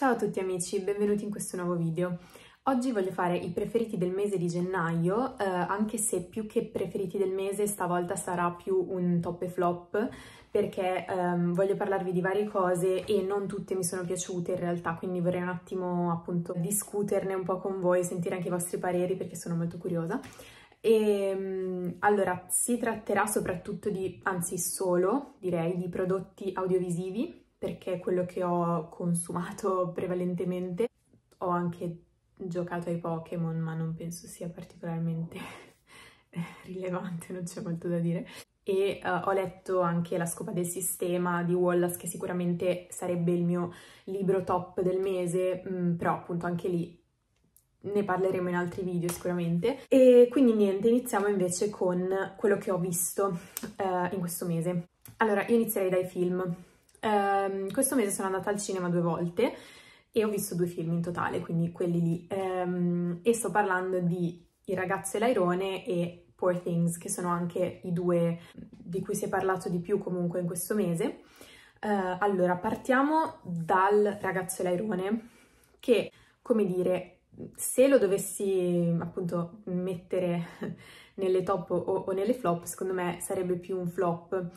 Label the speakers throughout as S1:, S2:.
S1: Ciao a tutti amici, benvenuti in questo nuovo video. Oggi voglio fare i preferiti del mese di gennaio, eh, anche se più che preferiti del mese stavolta sarà più un top e flop, perché ehm, voglio parlarvi di varie cose e non tutte mi sono piaciute in realtà, quindi vorrei un attimo appunto discuterne un po' con voi, sentire anche i vostri pareri perché sono molto curiosa. E, ehm, allora, si tratterà soprattutto di, anzi solo direi, di prodotti audiovisivi perché è quello che ho consumato prevalentemente. Ho anche giocato ai Pokémon, ma non penso sia particolarmente rilevante, non c'è molto da dire. E uh, ho letto anche La scopa del sistema di Wallace, che sicuramente sarebbe il mio libro top del mese, mh, mm, però appunto anche lì ne parleremo in altri video sicuramente. E quindi niente, iniziamo invece con quello che ho visto uh, in questo mese. Allora, io inizierei dai film. Um, questo mese sono andata al cinema due volte e ho visto due film in totale, quindi quelli lì. Um, e sto parlando di Il ragazzo e l'airone e Poor Things, che sono anche i due di cui si è parlato di più comunque in questo mese. Uh, allora, partiamo dal ragazzo e l'airone, che, come dire, se lo dovessi appunto mettere nelle top o, o nelle flop, secondo me sarebbe più un flop,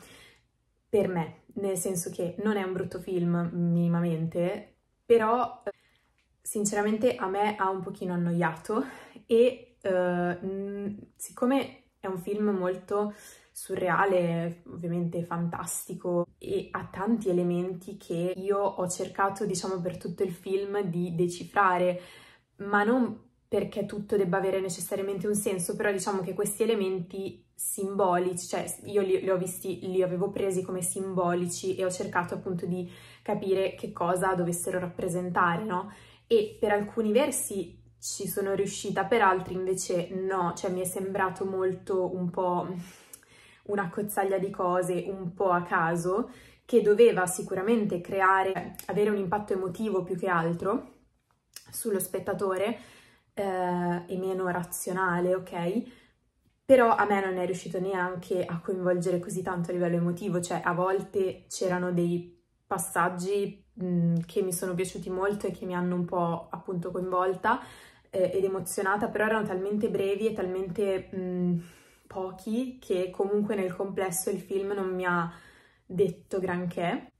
S1: per me, nel senso che non è un brutto film minimamente, però sinceramente a me ha un pochino annoiato e uh, siccome è un film molto surreale, ovviamente fantastico e ha tanti elementi che io ho cercato, diciamo, per tutto il film di decifrare, ma non perché tutto debba avere necessariamente un senso, però diciamo che questi elementi simbolici, cioè io li, li, ho visti, li avevo presi come simbolici e ho cercato appunto di capire che cosa dovessero rappresentare, no? E per alcuni versi ci sono riuscita, per altri invece no, cioè mi è sembrato molto un po' una cozzaglia di cose, un po' a caso, che doveva sicuramente creare, avere un impatto emotivo più che altro sullo spettatore eh, e meno razionale, ok? però a me non è riuscito neanche a coinvolgere così tanto a livello emotivo, cioè a volte c'erano dei passaggi mh, mhmm, che mi sono piaciuti molto e che mi hanno un po' appunto coinvolta eh, ed emozionata, però erano talmente brevi e talmente mh, mhmm, pochi che comunque nel complesso il film non mi ha detto granché.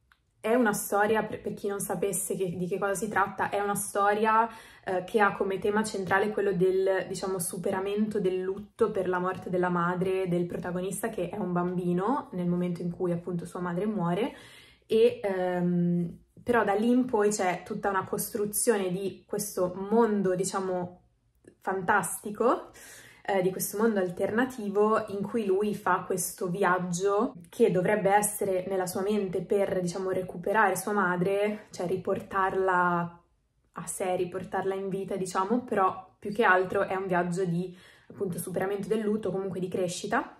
S1: È una storia, per chi non sapesse che, di che cosa si tratta, è una storia eh, che ha come tema centrale quello del, diciamo, superamento del lutto per la morte della madre del protagonista, che è un bambino, nel momento in cui appunto sua madre muore, e ehm, però da lì in poi c'è tutta una costruzione di questo mondo, diciamo, fantastico, eh, di questo mondo alternativo in cui lui fa questo viaggio che dovrebbe essere nella sua mente per, diciamo, recuperare sua madre, cioè riportarla a sé, riportarla in vita, diciamo, però più che altro è un viaggio di appunto superamento del lutto, comunque di crescita,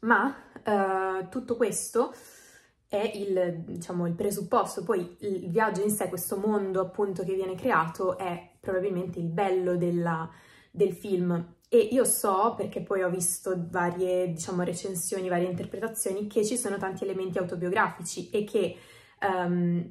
S1: ma eh, tutto questo è il, diciamo, il presupposto, poi il viaggio in sé, questo mondo appunto che viene creato è probabilmente il bello della, del film e io so, perché poi ho visto varie, diciamo, recensioni, varie interpretazioni, che ci sono tanti elementi autobiografici e che um,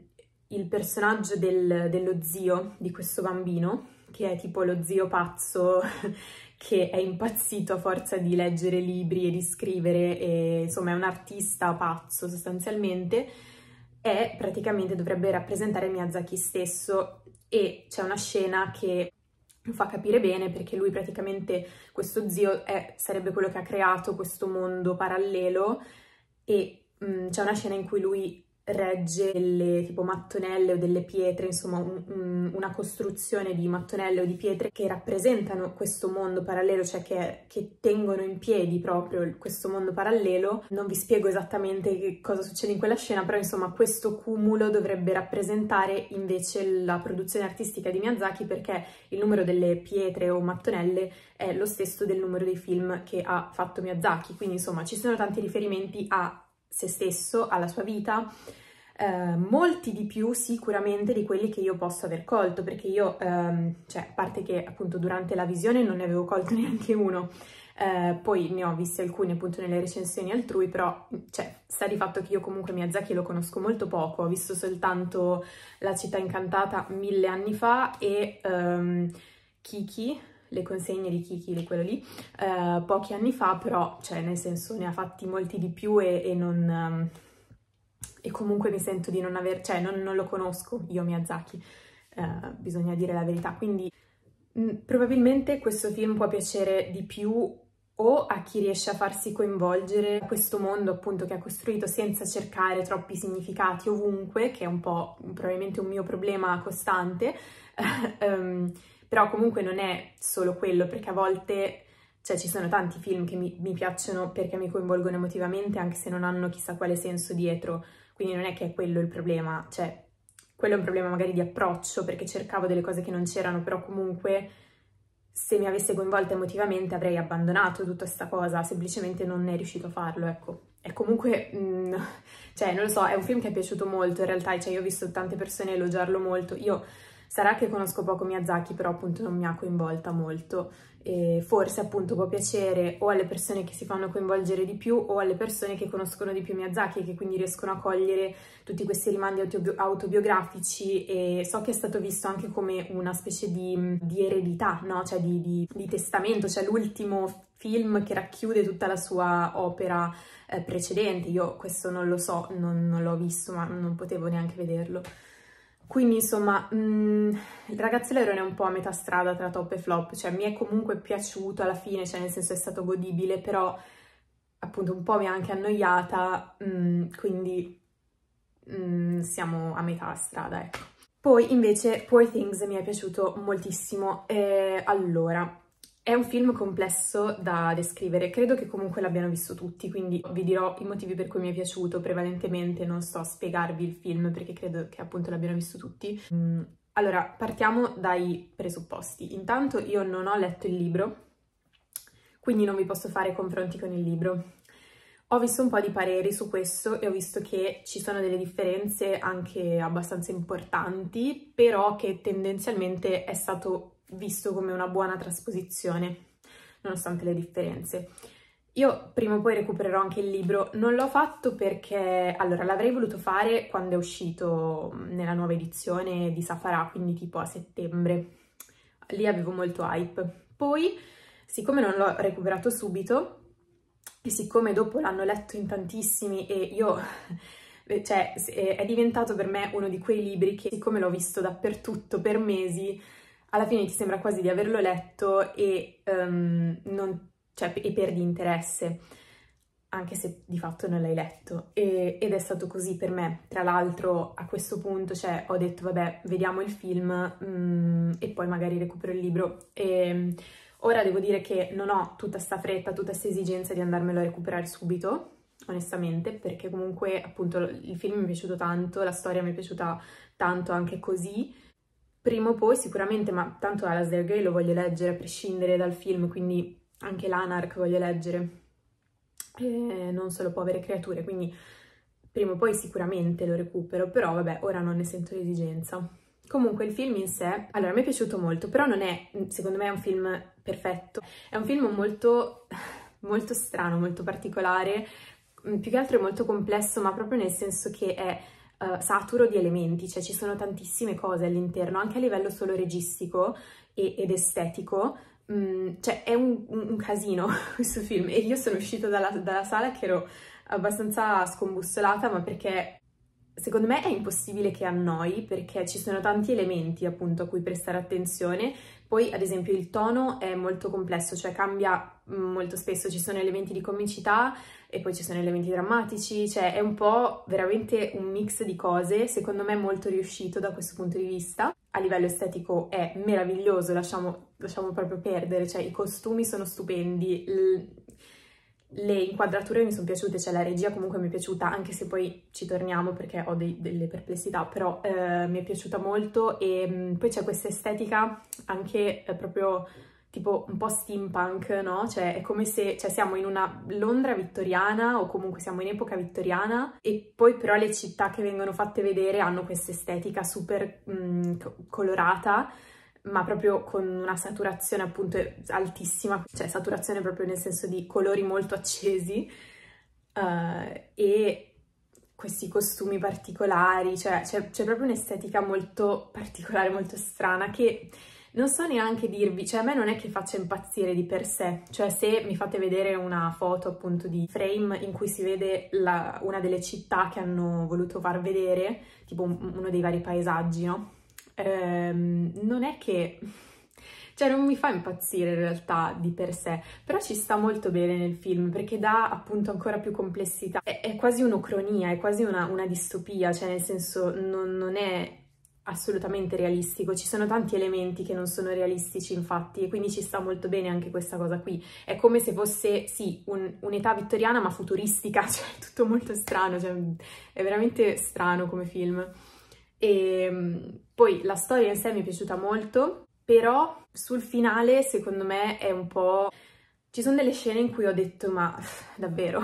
S1: il personaggio del, dello zio di questo bambino, che è tipo lo zio pazzo che è impazzito a forza di leggere libri e di scrivere, e, insomma è un artista pazzo sostanzialmente, è praticamente dovrebbe rappresentare Miyazaki stesso e c'è una scena che lo fa capire bene perché lui praticamente, questo zio, è, sarebbe quello che ha creato questo mondo parallelo e mm, c'è una scena in cui lui regge delle tipo mattonelle o delle pietre, insomma un, un, una costruzione di mattonelle o di pietre che rappresentano questo mondo parallelo, cioè che, che, tengono in piedi proprio questo mondo parallelo. Non vi spiego esattamente che cosa succede in quella scena, però insomma questo cumulo dovrebbe rappresentare invece la produzione artistica di Miyazaki perché il numero delle pietre o mattonelle è lo stesso del numero dei film che ha fatto Miyazaki, quindi insomma ci sono tanti riferimenti a se stesso, alla sua vita, eh, molti di più sicuramente di quelli che io posso aver colto, perché io, ehm, cioè, a parte che appunto durante la visione non ne avevo colto neanche uno, eh, poi ne ho visti alcuni appunto nelle recensioni altrui, però cioè, sta di fatto che io comunque Miyazaki lo conosco molto poco, ho visto soltanto La città incantata mille anni fa e ehm, Kiki, le consegne di Kiki e quello lì eh, pochi anni fa, però cioè nel senso ne ha fatti molti di più e, e non... Um, e comunque mi sento di non aver, cioè non, non lo conosco io Miyazaki, eh, bisogna dire la verità, quindi mh, mm, probabilmente questo film può piacere di più o a chi riesce a farsi coinvolgere da questo mondo appunto che ha costruito senza cercare troppi significati ovunque, che è un po' probabilmente un mio problema costante, ehm, però comunque non è solo quello, perché a volte, cioè ci sono tanti film che mi, mi piacciono perché mi coinvolgono emotivamente, anche se non hanno chissà quale senso dietro, quindi non è che è quello il problema, cioè quello è un problema magari di approccio, perché cercavo delle cose che non c'erano, però comunque se mi avesse coinvolta emotivamente avrei abbandonato tutta questa cosa, semplicemente non è riuscito a farlo, ecco. È comunque, mm, cioè, non lo so, è un film che è piaciuto molto in realtà, cioè io ho visto tante persone elogiarlo molto, io Sarà che conosco poco Miyazaki, però appunto non mi ha coinvolta molto. E forse appunto può piacere o alle persone che si fanno coinvolgere di più o alle persone che conoscono di più Miyazaki e che quindi riescono a cogliere tutti questi rimandi autobi autobiografici e so che è stato visto anche come una specie di, di eredità, no? cioè di, di, di testamento, cioè l'ultimo film che racchiude tutta la sua opera eh, precedente. Io questo non lo so, non, non l'ho visto, ma non potevo neanche vederlo. Quindi insomma, mh, mm, il ragazzelero è un po' a metà strada tra top e flop, cioè mi è comunque piaciuto alla fine, cioè nel senso è stato godibile, però appunto un po' mi ha anche annoiata, mh, mm, quindi mh, mm, siamo a metà strada, ecco. Poi invece Poor Things mi è piaciuto moltissimo, eh, allora, è un film complesso da descrivere, credo che comunque l'abbiano visto tutti, quindi vi dirò i motivi per cui mi è piaciuto prevalentemente, non sto a spiegarvi il film perché credo che appunto l'abbiano visto tutti. Mm, allora, partiamo dai presupposti. Intanto io non ho letto il libro, quindi non vi posso fare confronti con il libro. Ho visto un po' di pareri su questo e ho visto che ci sono delle differenze anche abbastanza importanti, però che tendenzialmente è stato visto come una buona trasposizione, nonostante le differenze. Io prima o poi recupererò anche il libro, non l'ho fatto perché, allora, l'avrei voluto fare quando è uscito nella nuova edizione di Safara, quindi tipo a settembre, lì avevo molto hype. Poi, siccome non l'ho recuperato subito, e siccome dopo l'hanno letto in tantissimi e io cioè, eh, è diventato per me uno di quei libri che, siccome l'ho visto dappertutto per mesi, alla fine ti sembra quasi di averlo letto e, um, non, cioè, e perdi interesse, anche se di fatto non l'hai letto. E, ed è stato così per me. Tra l'altro a questo punto cioè, ho detto vabbè vediamo il film um, e poi magari recupero il libro. E, ora devo dire che non ho tutta questa fretta, tutta questa esigenza di andarmelo a recuperare subito, onestamente, perché comunque appunto il film mi è piaciuto tanto, la storia mi è piaciuta tanto anche così, prima o poi sicuramente, ma tanto Alice Alasdair Gray lo voglio leggere a prescindere dal film, quindi anche l'Anarch voglio leggere, e non solo povere creature, quindi prima o poi sicuramente lo recupero, però vabbè, ora non ne sento l'esigenza. Comunque il film in sé, allora mi è piaciuto molto, però non è, secondo me è un film perfetto, è un film molto, molto strano, molto particolare, più che altro è molto complesso, ma proprio nel senso che è uh, saturo di elementi, cioè ci sono tantissime cose all'interno, anche a livello solo registico e, ed estetico, mh, mm, cioè è un, un, casino questo film e io sono uscita dalla, dalla sala che ero abbastanza scombussolata, ma perché secondo me è impossibile che annoi perché ci sono tanti elementi appunto a cui prestare attenzione. Poi ad esempio il tono è molto complesso, cioè cambia mm, molto spesso, ci sono elementi di comicità, e poi ci sono elementi drammatici, cioè è un po' veramente un mix di cose, secondo me molto riuscito da questo punto di vista. A livello estetico è meraviglioso, lasciamo, lasciamo proprio perdere, cioè i costumi sono stupendi, le inquadrature mi sono piaciute, cioè la regia comunque mi è piaciuta, anche se poi ci torniamo perché ho dei, delle perplessità, però eh, mi è piaciuta molto e mh, mm, poi c'è questa estetica anche eh, proprio tipo un po' steampunk, no? Cioè è come se cioè, siamo in una Londra vittoriana o comunque siamo in epoca vittoriana e poi però le città che vengono fatte vedere hanno questa estetica super mh, mm, colorata ma proprio con una saturazione appunto altissima, cioè saturazione proprio nel senso di colori molto accesi uh, e questi costumi particolari, cioè c'è proprio un'estetica molto particolare, molto strana che non so neanche dirvi, cioè a me non è che faccia impazzire di per sé, cioè se mi fate vedere una foto appunto di frame in cui si vede la, una delle città che hanno voluto far vedere, tipo uno dei vari paesaggi, no? Ehm, non è che... Cioè non mi fa impazzire in realtà di per sé, però ci sta molto bene nel film perché dà appunto ancora più complessità. È, è quasi un'ucronia, è quasi una, una, distopia, cioè nel senso non, non è assolutamente realistico, ci sono tanti elementi che non sono realistici infatti e quindi ci sta molto bene anche questa cosa qui, è come se fosse sì un'età vittoriana ma futuristica, cioè tutto molto strano, cioè, è veramente strano come film. E ehm, poi la storia in sé mi è piaciuta molto, però sul finale secondo me è un po'... Ci sono delle scene in cui ho detto ma davvero...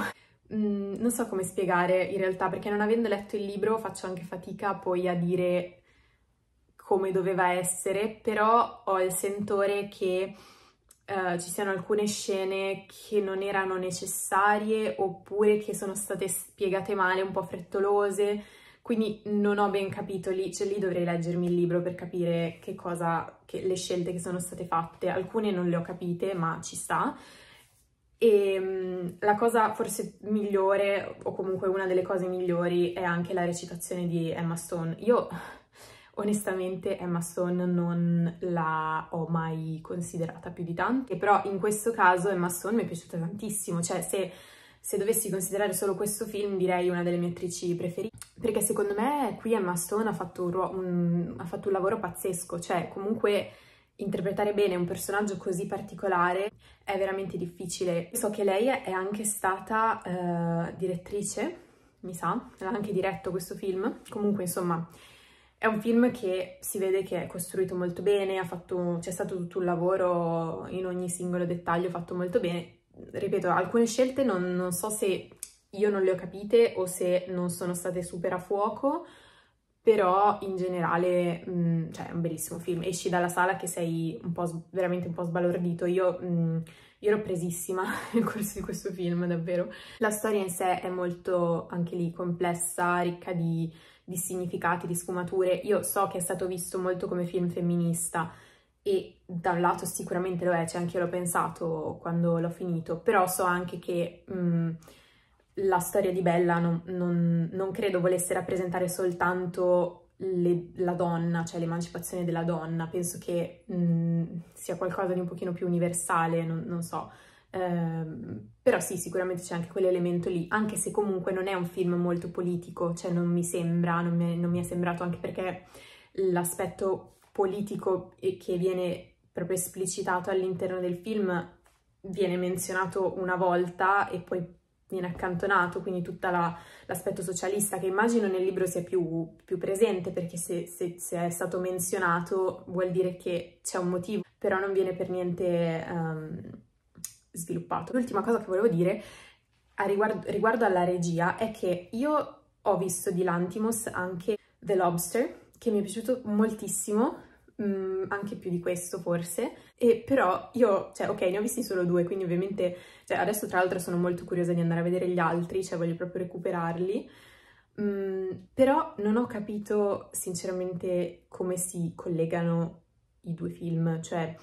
S1: Mm, non so come spiegare in realtà perché non avendo letto il libro faccio anche fatica poi a dire come doveva essere, però ho il sentore che Uh, ci siano alcune scene che non erano necessarie oppure che sono state spiegate male, un po' frettolose, quindi non ho ben capito lì, cioè lì dovrei leggermi il libro per capire che cosa, che, le scelte che sono state fatte, alcune non le ho capite ma ci sta. E ehm, la cosa forse migliore, o comunque una delle cose migliori, è anche la recitazione di Emma Stone. Io Onestamente Emma Stone non la ho mai considerata più di tanto, però in questo caso Emma Stone mi è piaciuta tantissimo, cioè se, se dovessi considerare solo questo film direi una delle mie attrici preferite, perché secondo me qui Emma Stone ha fatto un, un, ha fatto un lavoro pazzesco, cioè comunque interpretare bene un personaggio così particolare è veramente difficile. So che lei è anche stata uh, direttrice, mi sa, ha anche diretto questo film, comunque insomma è un film che si vede che è costruito molto bene, fatto, c'è stato tutto un lavoro in ogni singolo dettaglio fatto molto bene. Ripeto, alcune scelte non, non so se io non le ho capite o se non sono state super a fuoco, però in generale mh, mm, cioè, è un bellissimo film. Esci dalla sala che sei un veramente un po' sbalordito. Io, mh, mm, io, ero presissima nel corso di questo film, davvero. La storia in sé è molto, anche lì, complessa, ricca di di significati, di sfumature. Io so che è stato visto molto come film femminista e da un lato sicuramente lo è, cioè anche io l'ho pensato quando l'ho finito, però so anche che mh, mm, la storia di Bella non, non, non credo volesse rappresentare soltanto le, la donna, cioè l'emancipazione della donna, penso che mh, mm, sia qualcosa di un pochino più universale, non, non so, Ehm, però sì, sicuramente c'è anche quell'elemento lì, anche se comunque non è un film molto politico, cioè non mi sembra, non mi, non mi è sembrato, anche perché l'aspetto politico eh, che viene proprio esplicitato all'interno del film viene menzionato una volta e poi viene accantonato, quindi tutto la, l'aspetto socialista che immagino nel libro sia più, più presente perché se, se, se, è stato menzionato vuol dire che c'è un motivo, però non viene per niente um, sviluppato. L'ultima cosa che volevo dire riguardo, riguardo alla regia è che io ho visto di Lantimos anche The Lobster, che mi è piaciuto moltissimo, Mm, anche più di questo forse, e però io, cioè ok, ne ho visti solo due, quindi ovviamente, cioè, adesso tra l'altro sono molto curiosa di andare a vedere gli altri, cioè voglio proprio recuperarli, mm, però non ho capito sinceramente come si collegano i due film, cioè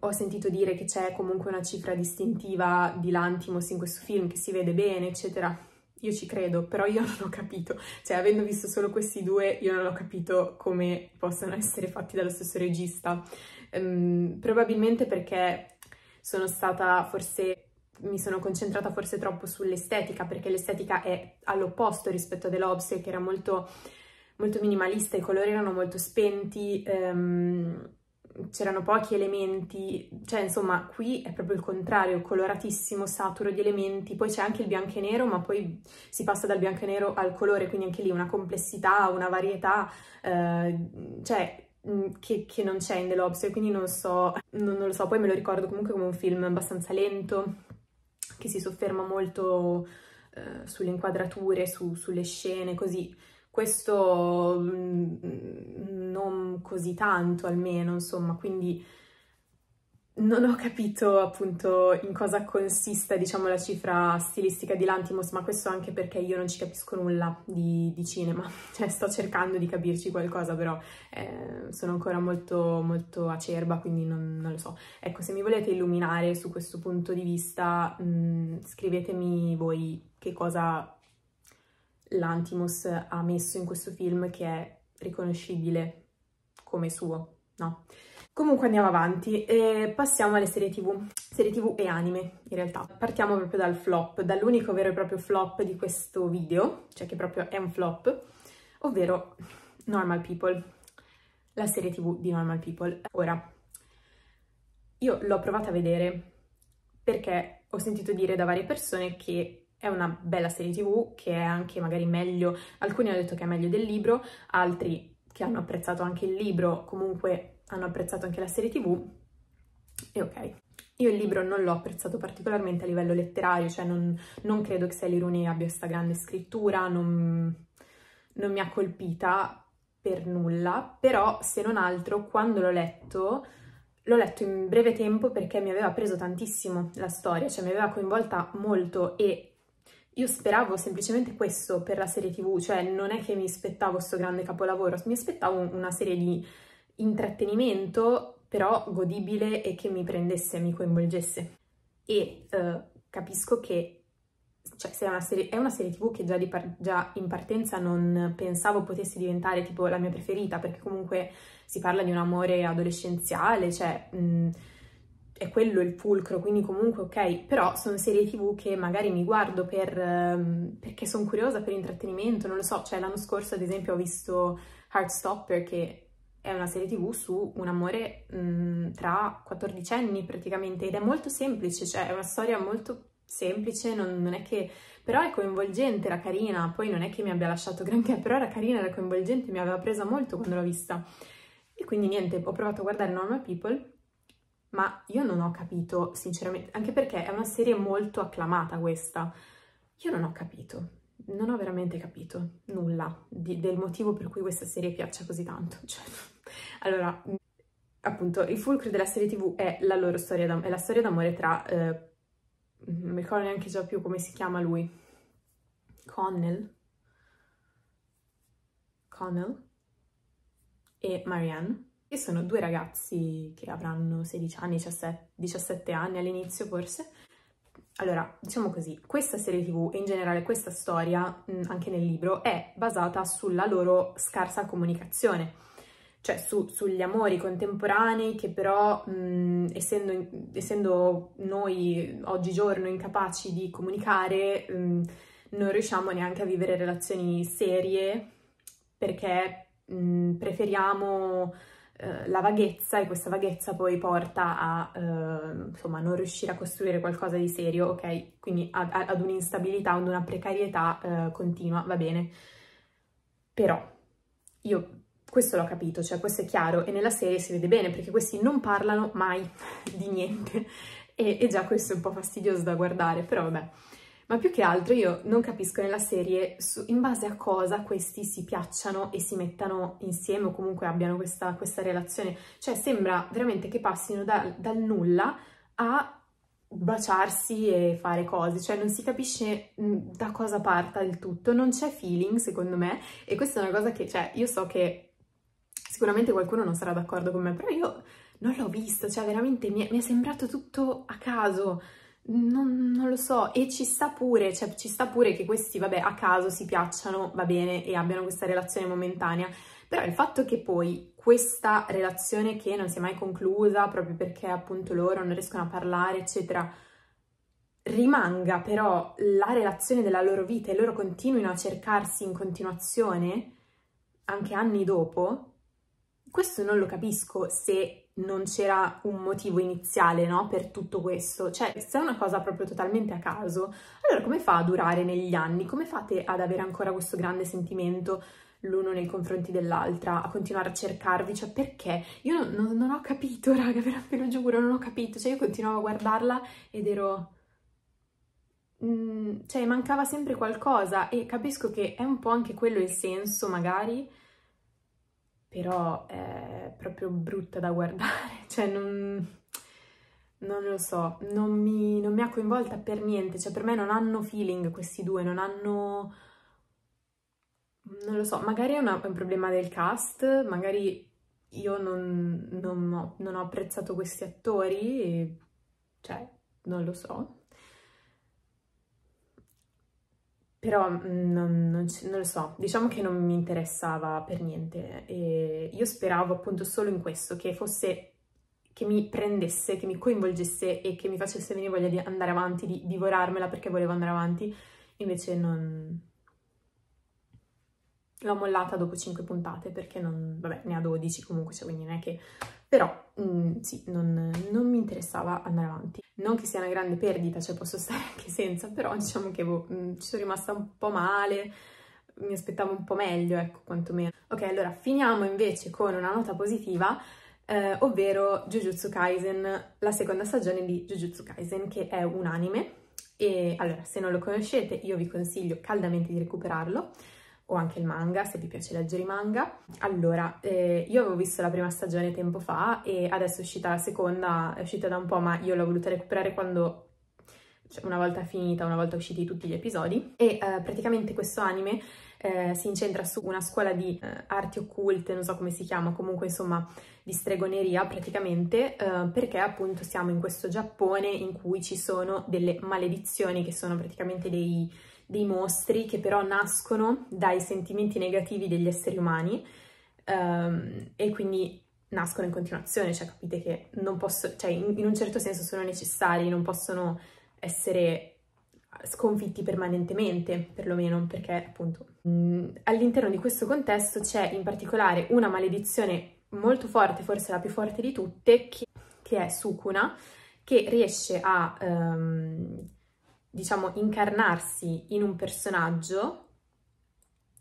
S1: ho sentito dire che c'è comunque una cifra distintiva di Lantimos in questo film, che si vede bene, eccetera. Io ci credo, però io non ho capito, cioè avendo visto solo questi due, io non ho capito come possano essere fatti dallo stesso regista. Um, probabilmente perché sono stata forse mi sono concentrata forse troppo sull'estetica, perché l'estetica è all'opposto rispetto a The Lobster, che era molto, molto minimalista, i colori erano molto spenti, um, c'erano pochi elementi, cioè insomma qui è proprio il contrario, coloratissimo, saturo di elementi, poi c'è anche il bianco e nero ma poi si passa dal bianco e nero al colore, quindi anche lì una complessità, una varietà, eh, cioè mm, che, che, non c'è in The Lobster, quindi non so, non, non lo so, poi me lo ricordo comunque come un film abbastanza lento, che si sofferma molto eh, sulle inquadrature, su, sulle scene, così questo mm, non così tanto almeno, insomma, quindi non ho capito appunto in cosa consista, diciamo, la cifra stilistica di Lantimos, ma questo anche perché io non ci capisco nulla di, di cinema, cioè sto cercando di capirci qualcosa, però eh, sono ancora molto, molto acerba, quindi non, non, lo so. Ecco, se mi volete illuminare su questo punto di vista, mh, mm, scrivetemi voi che cosa l'Antimos ha messo in questo film che è riconoscibile come suo, no? Comunque andiamo avanti e passiamo alle serie tv, serie tv e anime in realtà. Partiamo proprio dal flop, dall'unico vero e proprio flop di questo video, cioè che proprio è un flop, ovvero Normal People, la serie tv di Normal People. Ora, io l'ho provata a vedere perché ho sentito dire da varie persone che è una bella serie tv che è anche magari meglio, alcuni hanno detto che è meglio del libro, altri che hanno apprezzato anche il libro, comunque hanno apprezzato anche la serie tv, e ok. Io il libro non l'ho apprezzato particolarmente a livello letterario, cioè non, non credo che Sally Rooney abbia questa grande scrittura, non, non mi ha colpita per nulla, però se non altro quando l'ho letto l'ho letto in breve tempo perché mi aveva preso tantissimo la storia, cioè mi aveva coinvolta molto e io speravo semplicemente questo per la serie tv, cioè non è che mi aspettavo questo grande capolavoro, mi aspettavo una serie di intrattenimento però godibile e che mi prendesse, mi coinvolgesse. E eh, capisco che cioè, se è, una serie, è una serie tv che già, par già in partenza non pensavo potesse diventare tipo la mia preferita, perché comunque si parla di un amore adolescenziale, cioè... Mh, è quello il fulcro, quindi comunque ok, però sono serie tv che magari mi guardo per, um, perché sono curiosa, per intrattenimento, non lo so, cioè l'anno scorso ad esempio ho visto Heartstopper che è una serie tv su un amore mh, mm, tra 14 anni praticamente ed è molto semplice, cioè è una storia molto semplice, non, non, è che... però è coinvolgente, era carina, poi non è che mi abbia lasciato granché, però era carina, era coinvolgente, mi aveva presa molto quando l'ho vista. E quindi niente, ho provato a guardare Normal People ma io non ho capito, sinceramente, anche perché è una serie molto acclamata questa, io non ho capito, non ho veramente capito nulla di, del motivo per cui questa serie piaccia così tanto. Cioè, allora, appunto, il fulcro della serie tv è la loro storia, è la storia d'amore tra, eh, non mi ricordo neanche già più come si chiama lui, Connell, Connell e Marianne e sono due ragazzi che avranno 16 anni, 17, anni all'inizio forse. Allora, diciamo così, questa serie tv e in generale questa storia, anche nel libro, è basata sulla loro scarsa comunicazione, cioè su, sugli amori contemporanei che però, mh, essendo, essendo, noi oggigiorno incapaci di comunicare, mh, non riusciamo neanche a vivere relazioni serie perché mh, preferiamo eh, la vaghezza e questa vaghezza poi porta a eh, insomma, non riuscire a costruire qualcosa di serio, ok? Quindi a, ad un'instabilità, ad una precarietà eh, continua, va bene. Però io questo l'ho capito, cioè questo è chiaro e nella serie si vede bene perché questi non parlano mai di niente e, e già questo è un po' fastidioso da guardare, però vabbè ma più che altro io non capisco nella serie su, in base a cosa questi si piacciano e si mettano insieme o comunque abbiano questa, questa relazione, cioè sembra veramente che passino da, dal nulla a baciarsi e fare cose, cioè non si capisce mm, da cosa parta il tutto, non c'è feeling secondo me e questa è una cosa che, cioè, io so che sicuramente qualcuno non sarà d'accordo con me, però io non l'ho visto, cioè veramente mi è, mi è sembrato tutto a caso, non, non, lo so, e ci sta pure, cioè ci sta pure che questi, vabbè, a caso si piacciono, va bene, e abbiano questa relazione momentanea, però il fatto che poi questa relazione che non si è mai conclusa, proprio perché appunto loro non riescono a parlare, eccetera, rimanga però la relazione della loro vita e loro continuino a cercarsi in continuazione, anche anni dopo, questo non lo capisco se non c'era un motivo iniziale, no, per tutto questo. Cioè, se è una cosa proprio totalmente a caso, allora come fa a durare negli anni? Come fate ad avere ancora questo grande sentimento l'uno nei confronti dell'altra, a continuare a cercarvi? Cioè, perché? Io non, non, non ho capito, raga, ve lo giuro, non ho capito. Cioè, io continuavo a guardarla ed ero mm, cioè mancava sempre qualcosa e capisco che è un po' anche quello il senso magari però è eh, proprio brutta da guardare, cioè non, non lo so, non mi, non mi, ha coinvolta per niente, cioè per me non hanno feeling questi due, non hanno... Non lo so, magari è, una, è un problema del cast, magari io non, non ho, ho, apprezzato questi attori, e, cioè, non lo so. però mm, non, non, non, lo so, diciamo che non mi interessava per niente e io speravo appunto solo in questo, che fosse, che mi prendesse, che mi coinvolgesse e che mi facesse venire voglia di andare avanti, di divorarmela perché volevo andare avanti, invece non, l'ho mollata dopo 5 puntate perché non, vabbè, ne ha 12 comunque, cioè quindi non è che... Però, mh, mm, sì, non, non, mi interessava andare avanti. Non che sia una grande perdita, cioè posso stare anche senza, però diciamo che boh, mh, mm, ci sono rimasta un po' male, mi aspettavo un po' meglio, ecco, quantomeno. Ok, allora finiamo invece con una nota positiva, eh, ovvero Jujutsu Kaisen, la seconda stagione di Jujutsu Kaisen, che è un anime. E allora, se non lo conoscete, io vi consiglio caldamente di recuperarlo o anche il manga, se vi piace leggere i manga. Allora, eh, io avevo visto la prima stagione tempo fa e adesso è uscita la seconda, è uscita da un po', ma io l'ho voluta recuperare quando cioè una volta finita, una volta usciti tutti gli episodi, e eh, praticamente questo anime eh, si incentra su una scuola di eh, arti occulte, non so come si chiama, comunque insomma di stregoneria praticamente, eh, perché appunto siamo in questo Giappone in cui ci sono delle maledizioni che sono praticamente dei dei mostri che però nascono dai sentimenti negativi degli esseri umani um, e quindi nascono in continuazione, cioè capite che non posso, cioè in, in un certo senso sono necessari, non possono essere sconfitti permanentemente, perlomeno, perché appunto all'interno di questo contesto c'è in particolare una maledizione molto forte, forse la più forte di tutte, che, che è Sukuna, che riesce a, um, diciamo, incarnarsi in un personaggio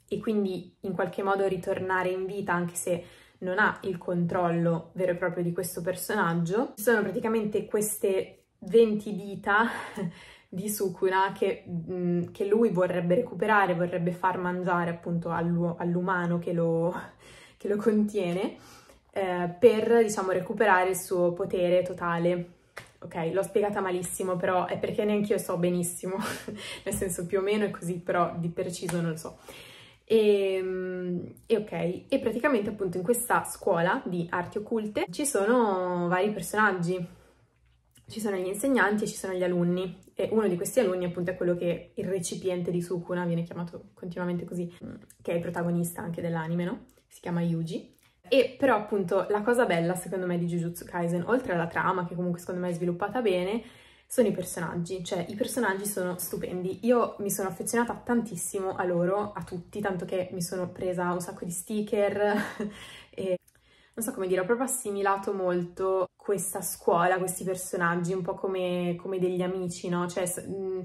S1: e quindi in qualche modo ritornare in vita anche se non ha il controllo vero e proprio di questo personaggio. Ci sono praticamente queste 20 dita di Sukuna che, mm, che, lui vorrebbe recuperare, vorrebbe far mangiare appunto all'umano che, lo, che lo contiene eh, per diciamo recuperare il suo potere totale ok? L'ho spiegata malissimo, però è perché neanche io so benissimo, nel senso più o meno è così, però di preciso non lo so. E, ehm, e, ok, e praticamente appunto in questa scuola di arti occulte ci sono vari personaggi, ci sono gli insegnanti e ci sono gli alunni e uno di questi alunni appunto è quello che il recipiente di Sukuna viene chiamato continuamente così, mm, che è il protagonista anche dell'anime, no? Si chiama Yuji e però appunto la cosa bella secondo me di Jujutsu Kaisen, oltre alla trama che comunque secondo me è sviluppata bene, sono i personaggi, cioè i personaggi sono stupendi. Io mi sono affezionata tantissimo a loro, a tutti, tanto che mi sono presa un sacco di sticker e non so come dire, ho proprio assimilato molto questa scuola, questi personaggi, un po' come, come degli amici, no? Cioè... Mh, mm,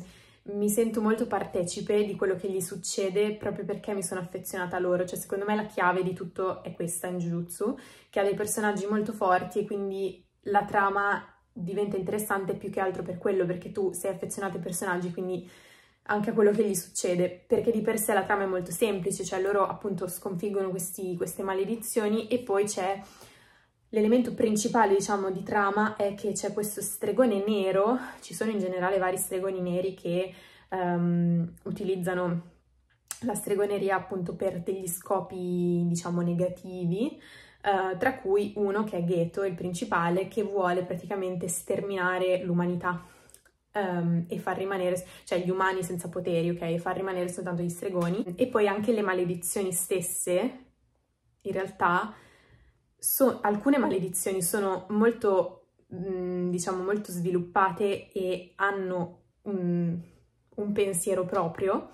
S1: mi sento molto partecipe di quello che gli succede proprio perché mi sono affezionata a loro, cioè secondo me la chiave di tutto è questa in Jujutsu, che ha dei personaggi molto forti e quindi la trama diventa interessante più che altro per quello, perché tu sei affezionato ai personaggi, quindi anche a quello che gli succede, perché di per sé la trama è molto semplice, cioè loro appunto sconfiggono questi, queste maledizioni e poi c'è L'elemento principale, diciamo, di trama è che c'è questo stregone nero, ci sono in generale vari stregoni neri che um, utilizzano la stregoneria appunto per degli scopi, diciamo, negativi, uh, tra cui uno che è Ghetto, il principale, che vuole praticamente sterminare l'umanità um, e far rimanere, cioè gli umani senza poteri, ok? E far rimanere soltanto gli stregoni. E poi anche le maledizioni stesse, in realtà so, alcune maledizioni sono molto, mh, mm, diciamo, molto sviluppate e hanno un, un pensiero proprio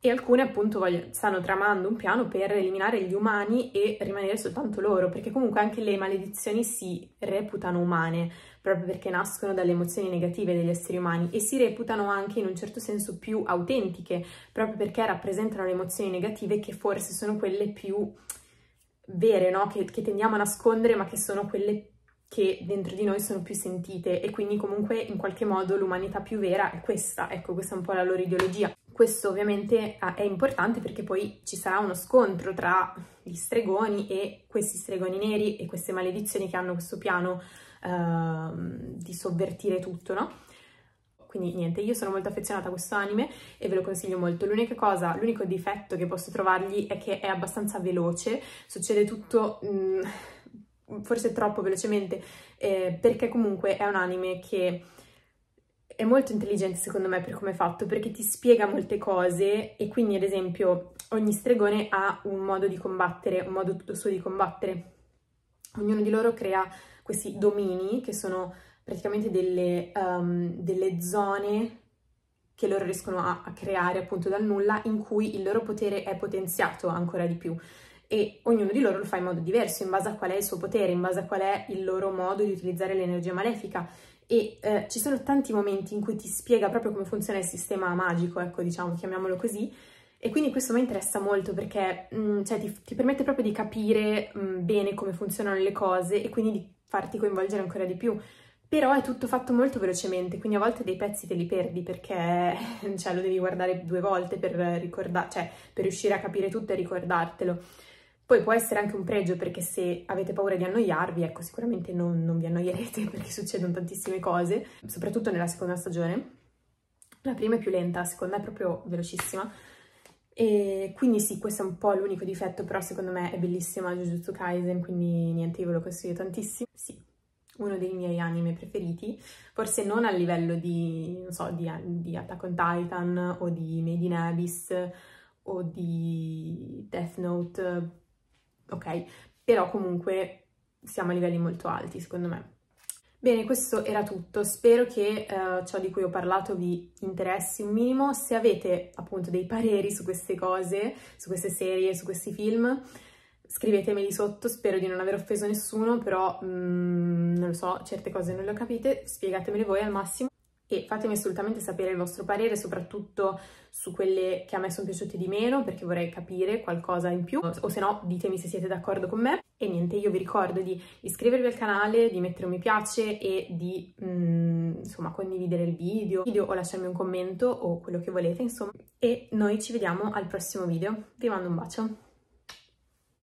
S1: e alcune appunto voglio, stanno tramando un piano per eliminare gli umani e rimanere soltanto loro, perché comunque anche le maledizioni si reputano umane, proprio perché nascono dalle emozioni negative degli esseri umani e si reputano anche in un certo senso più autentiche, proprio perché rappresentano le emozioni negative che forse sono quelle più vere, no? che, che tendiamo a nascondere, ma che sono quelle che dentro di noi sono più sentite e quindi comunque in qualche modo l'umanità più vera è questa, ecco questa è un po' la loro ideologia. Questo ovviamente ah, è importante perché poi ci sarà uno scontro tra gli stregoni e questi stregoni neri e queste maledizioni che hanno questo piano uh, di sovvertire tutto, no? Quindi niente, io sono molto affezionata a questo anime e ve lo consiglio molto. L'unica cosa, l'unico difetto che posso trovargli è che è abbastanza veloce, succede tutto... Mm, forse troppo velocemente, eh, perché comunque è un anime che è molto intelligente secondo me per come è fatto, perché ti spiega molte cose e quindi ad esempio ogni stregone ha un modo di combattere, un modo tutto suo di combattere. Ognuno di loro crea questi domini che sono praticamente delle, um, delle zone che loro riescono a, a creare appunto dal nulla in cui il loro potere è potenziato ancora di più e ognuno di loro lo fa in modo diverso, in base a qual è il suo potere, in base a qual è il loro modo di utilizzare l'energia malefica. E eh, ci sono tanti momenti in cui ti spiega proprio come funziona il sistema magico, ecco, diciamo, chiamiamolo così. E quindi questo mi interessa molto perché mh, mm, cioè, ti, ti, permette proprio di capire mh, mm, bene come funzionano le cose e quindi di farti coinvolgere ancora di più però è tutto fatto molto velocemente, quindi a volte dei pezzi te li perdi perché cioè, lo devi guardare due volte per, ricorda- cioè, per riuscire a capire tutto e ricordartelo. Poi può essere anche un pregio perché se avete paura di annoiarvi, ecco, sicuramente non, non vi annoierete perché succedono tantissime cose, soprattutto nella seconda stagione. La prima è più lenta, la seconda è proprio velocissima. E quindi sì, questo è un po' l'unico difetto, però secondo me è bellissima Jujutsu Kaisen, quindi niente, io ve lo consiglio tantissimo. Sì, uno dei miei anime preferiti, forse non a livello di, non so, di, di Attack on Titan o di Made in Abyss o di Death Note, ok, però comunque siamo a livelli molto alti secondo me. Bene, questo era tutto. Spero che uh, ciò di cui ho parlato vi interessi un minimo. Se avete appunto dei pareri su queste cose, su queste serie, su questi film, scrivetemi lì sotto, spero di non aver offeso nessuno, però mm, non lo so, certe cose non le ho capite, spiegatemele voi al massimo e fatemi assolutamente sapere il vostro parere, soprattutto su quelle che a me sono piaciute di meno, perché vorrei capire qualcosa in più, o se no ditemi se siete d'accordo con me. E niente, io vi ricordo di iscrivervi al canale, di mettere un mi piace e di, mm, insomma, condividere il video, video o lasciarmi un commento o quello che volete, insomma. E noi ci vediamo al prossimo video. Vi mando un bacio.